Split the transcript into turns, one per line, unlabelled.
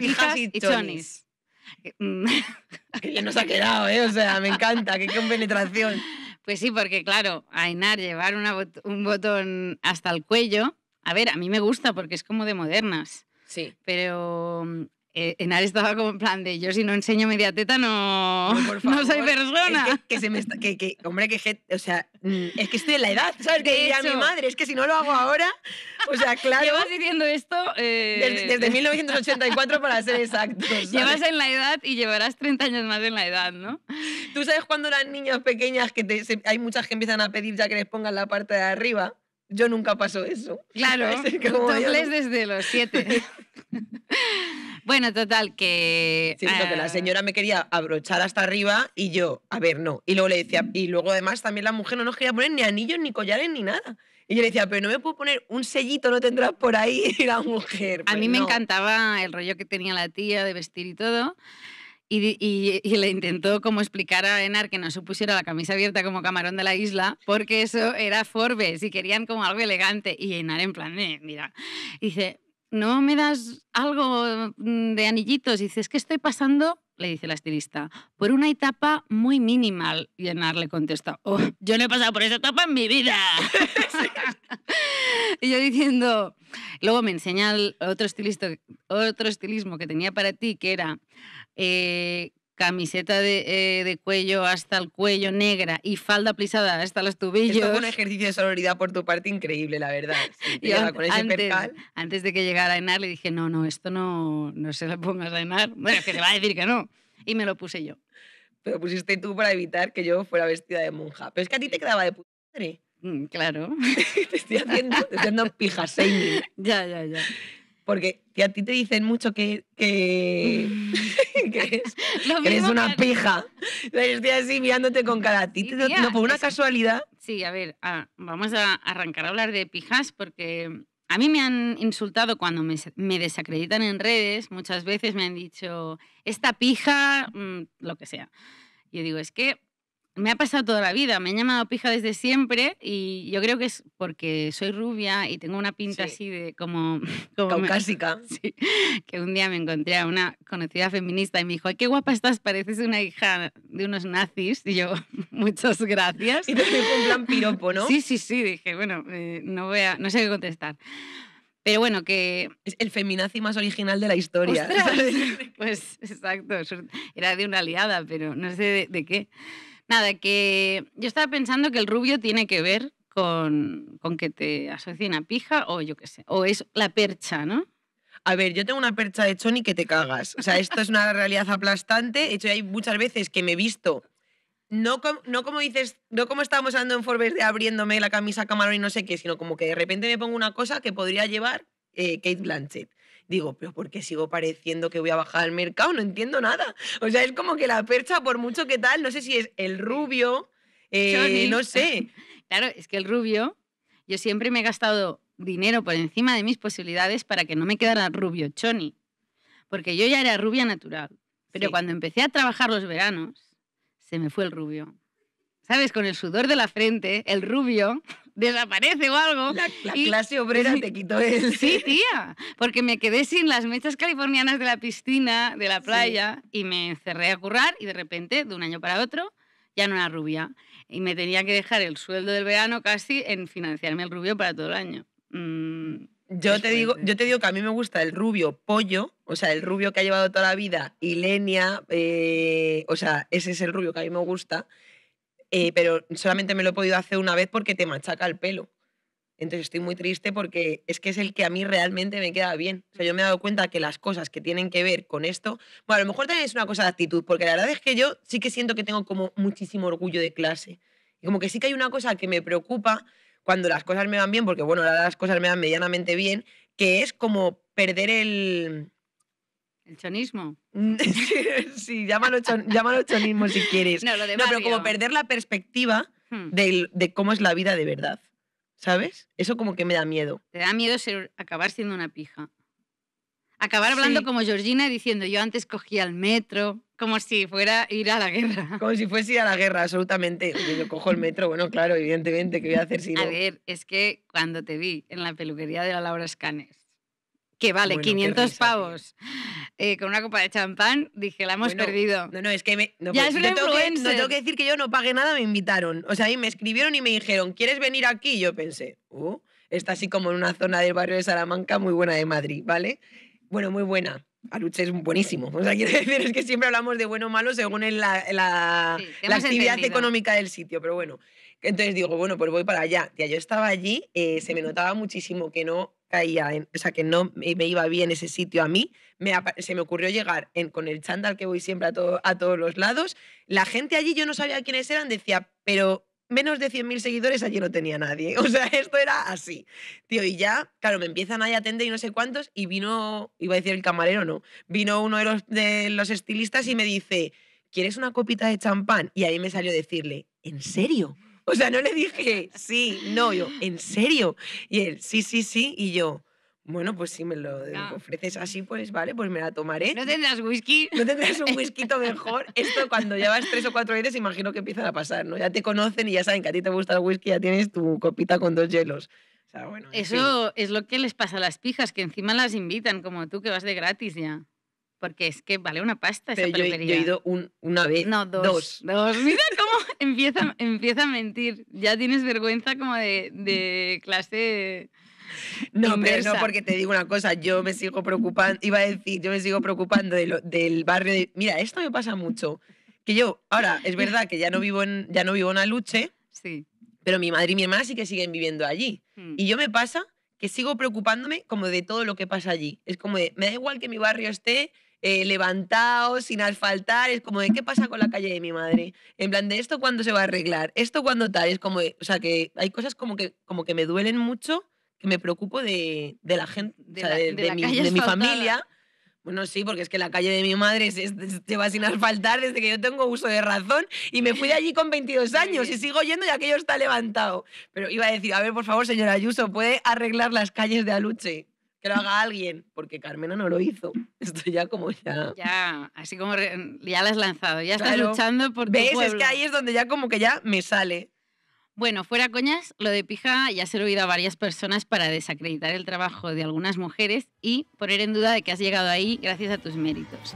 Pijas, y, eh, mm. que nos ha quedado, ¿eh? O sea, me encanta, qué compenetración. Pues sí, porque claro, Ainar llevar un botón hasta el cuello, a ver, a mí me gusta porque es como de modernas. Sí. Pero mm, eh, en Enar estaba como plan de yo si no enseño media teta no, no, soy persona. que, se me que, que, hombre, que o sea, mm, es que estoy en la edad, ¿sabes? Que diría mi madre, es que si no lo hago ahora, o sea, claro. Llevas diciendo esto eh, desde, 1984
para ser exactos Llevas en la
edad y llevarás 30 años más en la edad, ¿no? Tú sabes cuando
eran niñas pequeñas que hay muchas que empiezan a pedir ya que les pongan la parte de arriba. Yo nunca paso eso. Claro, es como, desde
los siete.
Bueno, total, que. la eh, señora me quería abrochar hasta arriba y yo, a ver, no. Y luego le decía, y luego además también la mujer no nos quería poner ni anillos, ni collares, ni nada. Y yo le decía, pero no me
puedo poner un sellito, no
tendrás por ahí la
mujer. a mí pues me encantaba el rollo que tenía la tía de vestir y todo. Y, le intentó como explicar a Enar que no se pusiera la camisa abierta como camarón de la isla, porque eso era Forbes y querían como algo elegante. Y Enar en plan, mira, dice, no me das algo mm, de anillitos. Y dices, que estoy pasando, le dice la estilista, por una etapa muy minimal. Y Ana le contesta, oh, yo no he pasado por esa etapa en mi vida. y yo diciendo, luego me enseña otro, otro estilismo que tenía para ti, que era eh, camiseta eh, de, cuello hasta el cuello negra y falda plisada hasta los tubillos. Esto fue un
ejercicio de sonoridad por tu parte increíble, la
verdad. antes, de que llegara a Enar le dije, no, no, esto no, se lo pongas a Enar. Bueno, que te va a decir que no. Y me lo puse yo. Pero pusiste tú para evitar
que yo fuera vestida de monja. Pero es que a ti te quedaba de puta mm, claro. te estoy haciendo, pijas, Ya, ya, ya. Porque a ti te dicen mucho que... que... que eres, eres una pija. Estoy así mirándote con cada tita. no, por una casualidad.
Sí, a ver, vamos a arrancar a hablar de pijas porque a mí me han insultado cuando me, desacreditan en redes, muchas veces me han dicho, esta pija, mm, lo que sea. Yo digo, es que me ha pasado toda la vida, me han llamado pija desde siempre y yo creo que es porque soy rubia y tengo una pinta así de como... como Caucásica. que un día me encontré a una conocida feminista y me dijo, Ay, qué guapa estás, pareces una hija de unos nazis. Y yo, muchas gracias. Y te un plan piropo, ¿no? Sí, sí, sí, dije, bueno, eh, no, no sé qué contestar. Pero bueno, que... Es el feminazi más original de la historia. Pues exacto, era de una aliada, pero no sé de qué. Nada, que yo estaba pensando que el rubio tiene que ver con, con que te asocien a pija o yo qué sé, o es la percha, ¿no? A ver, yo tengo una percha de choni que te
cagas. O sea, esto es una realidad aplastante. De hecho, hay muchas veces que me he visto, no, no como dices, no como estamos hablando en Forbes de abriéndome la camisa camarón y no sé qué, sino como que de repente me pongo una cosa que podría llevar eh, Kate Blanchett digo, pero ¿por qué sigo pareciendo que voy a bajar al mercado? No entiendo nada. O sea, es como que la percha, por mucho que tal, no sé si es el
rubio, eh, no sé. Claro, es que el rubio, yo siempre me he gastado dinero por encima de mis posibilidades para que no me quedara rubio choni, porque yo ya era rubia natural, pero cuando empecé a trabajar los veranos, se me fue el rubio. ¿sabes? Con el sudor de la frente, el rubio, desaparece o algo. La, clase obrera te quitó él. Sí, tía, porque me quedé sin las mechas californianas de la piscina, de la playa, y me encerré a currar y de repente, de un año para otro, ya no era rubia. Y me tenía que dejar el sueldo del verano casi en financiarme el rubio para todo el año.
Mm, yo, te digo, yo te digo que a mí me gusta el rubio pollo, o sea, el rubio que ha llevado toda la vida, y lenia. Eh, o sea, ese es el rubio que a mí me gusta eh, pero solamente me lo he podido hacer una vez porque te machaca el pelo. Entonces estoy muy triste porque es que es el que a mí realmente me queda bien. O sea, yo me he dado cuenta que las cosas que tienen que ver con esto, bueno, a lo mejor también es una cosa de actitud, porque la verdad es que yo sí que siento que tengo como muchísimo orgullo de clase. Y como que sí que hay una cosa que me preocupa cuando las cosas me van bien, porque bueno, las cosas me van medianamente bien, que es como perder el, el chonismo. Mm, sí, llámalo, chonismo si quieres. No, lo no pero como perder la perspectiva hmm. de, cómo es la vida de verdad. ¿Sabes? Eso como que me
da miedo. Te da miedo ser, acabar siendo una pija. Acabar hablando como Georgina diciendo yo antes cogía el metro, como si fuera ir a la guerra. Como si fuese ir a la guerra,
absolutamente. yo cojo el metro, bueno, claro, evidentemente, ¿qué voy a hacer si no? A ver,
es que cuando te vi en la peluquería de la Laura Scanes que vale 500 pavos. Eh, con una copa de champán, dije, la hemos perdido. No, no, es que me, no, ya es pues, tengo que, no tengo que
decir que yo no pagué nada, me invitaron. O sea, ahí me escribieron y me dijeron, ¿quieres venir aquí? yo pensé, oh, está así como en una zona del barrio de Salamanca muy buena de Madrid, ¿vale? Bueno, muy buena. Aluche es buenísimo. O sea, quiero decir, es que siempre hablamos de bueno o malo según la, la, actividad económica del sitio, pero bueno. Entonces digo, bueno, pues voy para allá. ya yo estaba allí, eh, se me notaba muchísimo que no caía, o sea, que no me, iba bien ese sitio a mí, se me ocurrió llegar en, con el chándal que voy siempre a, todos los lados. La gente allí, yo no sabía quiénes eran, decía, pero menos de 100.000 seguidores allí no tenía nadie. O sea, esto era así. Tío, y ya, claro, me empiezan ahí a atender y no sé cuántos, y vino, iba a decir el camarero, no, vino uno de los, de los estilistas y me dice, ¿quieres una copita de champán? Y ahí me salió decirle, ¿en serio? O sea, no le dije sí, no, yo, ¿en serio? Y él, sí, sí, sí, y yo, bueno, pues si me lo ofreces así, pues vale, pues me la tomaré. ¿No tendrás whisky? ¿No tendrás un whisky mejor? Esto cuando llevas tres o cuatro veces, imagino que empiezan a pasar, ¿no? Ya te conocen y ya saben que a ti te gusta el whisky, ya tienes tu copita con dos hielos.
Eso es lo que les pasa a las pijas, que encima las invitan, como tú, que vas de gratis ya porque es que vale una pasta esa yo, Yo, he ido una vez. No, dos, dos. Mira cómo empieza, a mentir. Ya tienes vergüenza como de, clase.
No, pero no, porque te digo una cosa, yo me sigo preocupando, iba a decir, yo me sigo preocupando del barrio Mira, esto me pasa mucho, que yo, ahora, es verdad que ya no vivo en, ya no vivo en Aluche, sí. pero mi madre y mi hermana sí que siguen viviendo allí. Mm. Y yo me pasa que sigo preocupándome como de todo lo que pasa allí. Es como de, me da igual que mi barrio esté eh, levantado, sin asfaltar, es como de qué pasa con la calle de mi madre, en plan de esto cuándo se va a arreglar, esto cuándo tal, es como, o sea, que hay cosas como que, como que me duelen mucho, que me preocupo de, de la gente, de, mi, familia. Bueno, sí, porque es que la calle de mi madre se, va sin asfaltar desde que yo tengo uso de razón y me fui de allí con 22 años y sigo yendo y aquello está levantado. Pero iba a decir, a ver, por favor, señora Ayuso, ¿puede arreglar las calles de Aluche? que lo haga alguien, porque Carmena no lo hizo. Esto ya como
ya... Ya, así como ya la has lanzado, ya estás luchando por tu ¿Ves? Es que ahí es donde ya como que ya me sale. Bueno, fuera coñas, lo de pija ya se lo oído a varias personas para desacreditar el trabajo de algunas mujeres y poner en duda de que has llegado ahí gracias a tus méritos.